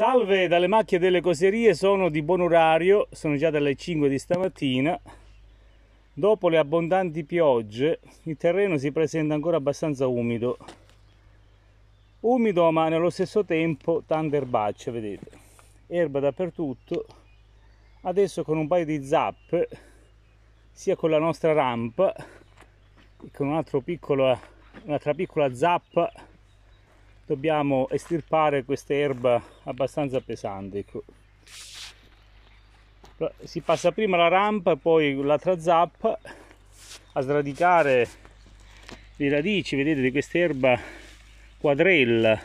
Salve dalle macchie delle coserie, sono di buon orario, sono già dalle 5 di stamattina. Dopo le abbondanti piogge, il terreno si presenta ancora abbastanza umido. Umido ma nello stesso tempo tante erbacce, vedete. Erba dappertutto. Adesso con un paio di zappe, sia con la nostra rampa, che con un altro piccolo, un'altra piccola zappa, dobbiamo estirpare questa erba abbastanza pesante ecco. si passa prima la rampa e poi l'altra zappa a sradicare le radici vedete di questa erba quadrella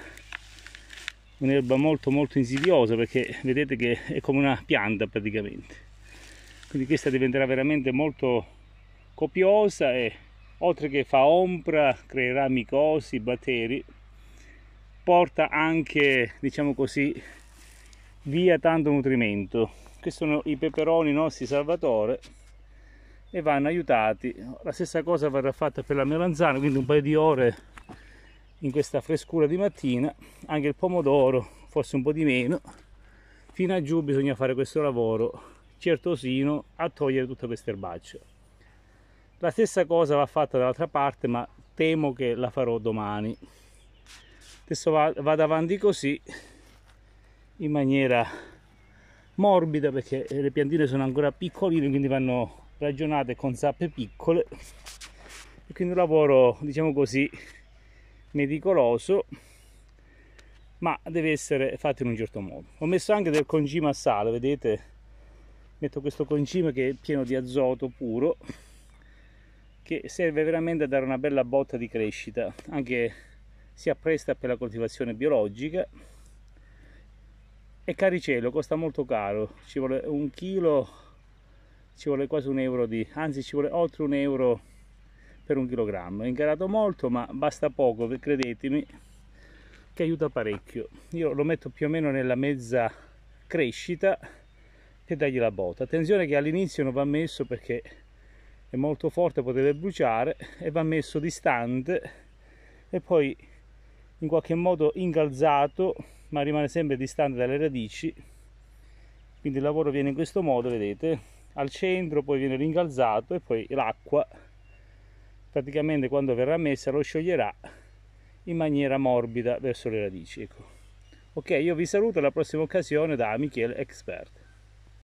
un'erba molto molto insidiosa perché vedete che è come una pianta praticamente quindi questa diventerà veramente molto copiosa e oltre che fa ombra creerà micosi, batteri porta anche diciamo così via tanto nutrimento questi sono i peperoni nostri salvatore e vanno aiutati la stessa cosa verrà fatta per la melanzana quindi un paio di ore in questa frescura di mattina anche il pomodoro forse un po di meno fino a giù bisogna fare questo lavoro certosino a togliere tutte queste erbacce la stessa cosa va fatta dall'altra parte ma temo che la farò domani adesso vado avanti così in maniera morbida perché le piantine sono ancora piccoline quindi vanno ragionate con zappe piccole e quindi un lavoro diciamo così meticoloso ma deve essere fatto in un certo modo ho messo anche del concime a sale vedete metto questo concime che è pieno di azoto puro che serve veramente a dare una bella botta di crescita anche si appresta per la coltivazione biologica e caricello, costa molto caro, ci vuole un chilo, ci vuole quasi un euro di, anzi ci vuole oltre un euro per un chilogrammo, è ingarato molto ma basta poco, credetemi, che aiuta parecchio. Io lo metto più o meno nella mezza crescita e dagli la botta. Attenzione che all'inizio non va messo perché è molto forte, potrebbe bruciare e va messo distante e poi in qualche modo ingalzato ma rimane sempre distante dalle radici quindi il lavoro viene in questo modo vedete al centro poi viene ringalzato e poi l'acqua praticamente quando verrà messa lo scioglierà in maniera morbida verso le radici ecco. ok io vi saluto alla prossima occasione da Michele Expert